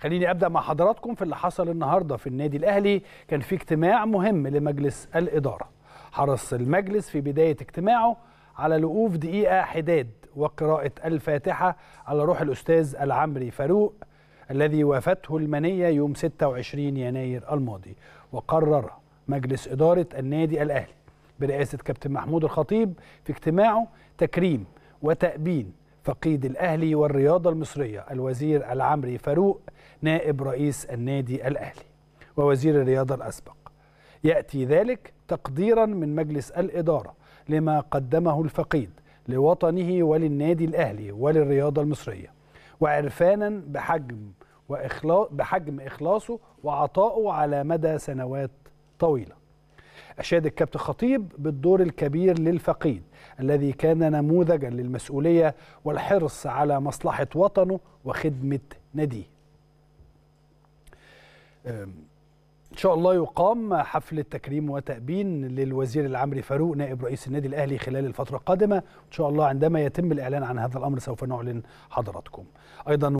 خليني ابدا مع حضراتكم في اللي حصل النهارده في النادي الاهلي كان في اجتماع مهم لمجلس الاداره حرص المجلس في بدايه اجتماعه على لقوف دقيقه حداد وقراءه الفاتحه على روح الاستاذ العمري فاروق الذي وافته المنيه يوم 26 يناير الماضي وقرر مجلس اداره النادي الاهلي برئاسه كابتن محمود الخطيب في اجتماعه تكريم وتأبين فقيد الأهلي والرياضة المصرية الوزير العمري فاروق نائب رئيس النادي الأهلي ووزير الرياضة الأسبق يأتي ذلك تقديرا من مجلس الإدارة لما قدمه الفقيد لوطنه وللنادي الأهلي وللرياضة المصرية وعرفانا بحجم وإخلاص بحجم إخلاصه وعطائه على مدى سنوات طويله أشاد الكابتن خطيب بالدور الكبير للفقيد الذي كان نموذجا للمسؤولية والحرص على مصلحة وطنه وخدمة ناديه إن شاء الله يقام حفل التكريم وتأبين للوزير العمري فاروق نائب رئيس النادي الأهلي خلال الفترة القادمة إن شاء الله عندما يتم الإعلان عن هذا الأمر سوف نعلن حضراتكم أيضا